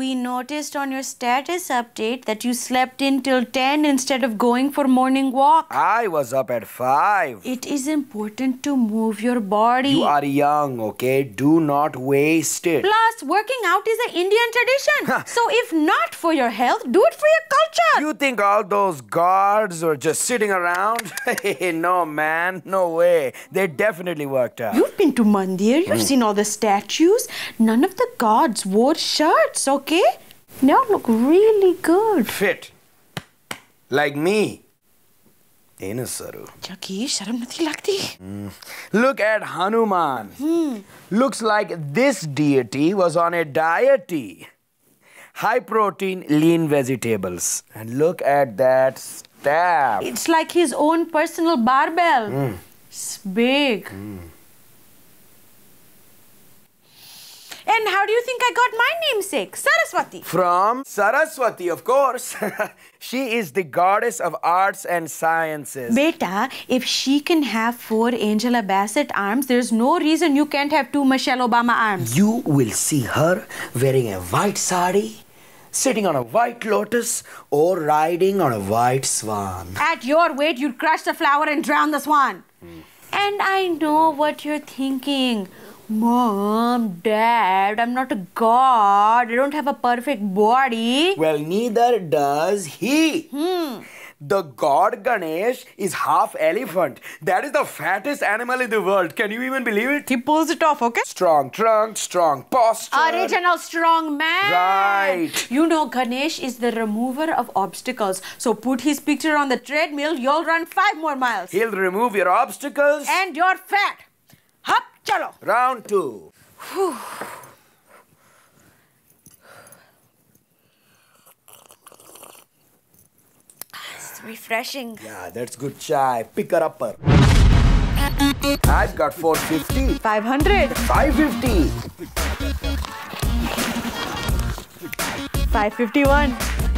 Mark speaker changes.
Speaker 1: We noticed on your status update that you slept in till 10 instead of going for morning walk. I
Speaker 2: was up at 5. It is important
Speaker 1: to move your body. You are
Speaker 2: young, okay? Do not waste it.
Speaker 1: Plus, working out is an Indian tradition. so if not
Speaker 2: for your health, do it for your culture. You think all those guards were just sitting around? no, man. No way. They definitely worked out. You've
Speaker 1: been to Mandir. You've mm. seen all the statues. None of the gods wore shirts, okay? Okay? Now look
Speaker 2: really good. Fit. Like me. Anus, Saru. Jackie, sharam nathi lagti. Hmm. Look at Hanuman. Hmm. Looks like this deity was on a diety. High protein, lean vegetables. And look at that stab. It's like his own
Speaker 1: personal barbell. Mm. It's big. Mm. how do you think I got my namesake, Saraswati?
Speaker 2: From Saraswati, of course. she is the goddess of arts and sciences.
Speaker 1: Beta, if she can have four Angela Bassett arms, there's no reason you can't have two Michelle Obama arms.
Speaker 2: You will see her wearing a white sari, sitting on a white lotus, or riding on a white swan.
Speaker 1: At your weight, you would crush the flower and drown the swan. Mm. And I know what you're thinking. Mom, Dad, I'm not a god. I don't have a perfect body.
Speaker 2: Well, neither does he. Hmm. The god Ganesh is half elephant. That is the fattest animal in the world. Can you even believe it? He pulls it off, okay? Strong trunk, strong posture. Original
Speaker 1: strong man. Right.
Speaker 2: You know, Ganesh
Speaker 1: is the remover of obstacles. So put his picture on the treadmill, you'll run five more miles.
Speaker 2: He'll remove your obstacles.
Speaker 1: And your fat.
Speaker 2: Round two. It's refreshing. Yeah, that's good chai. Pick her upper. I've got 450. 500. 550. 551.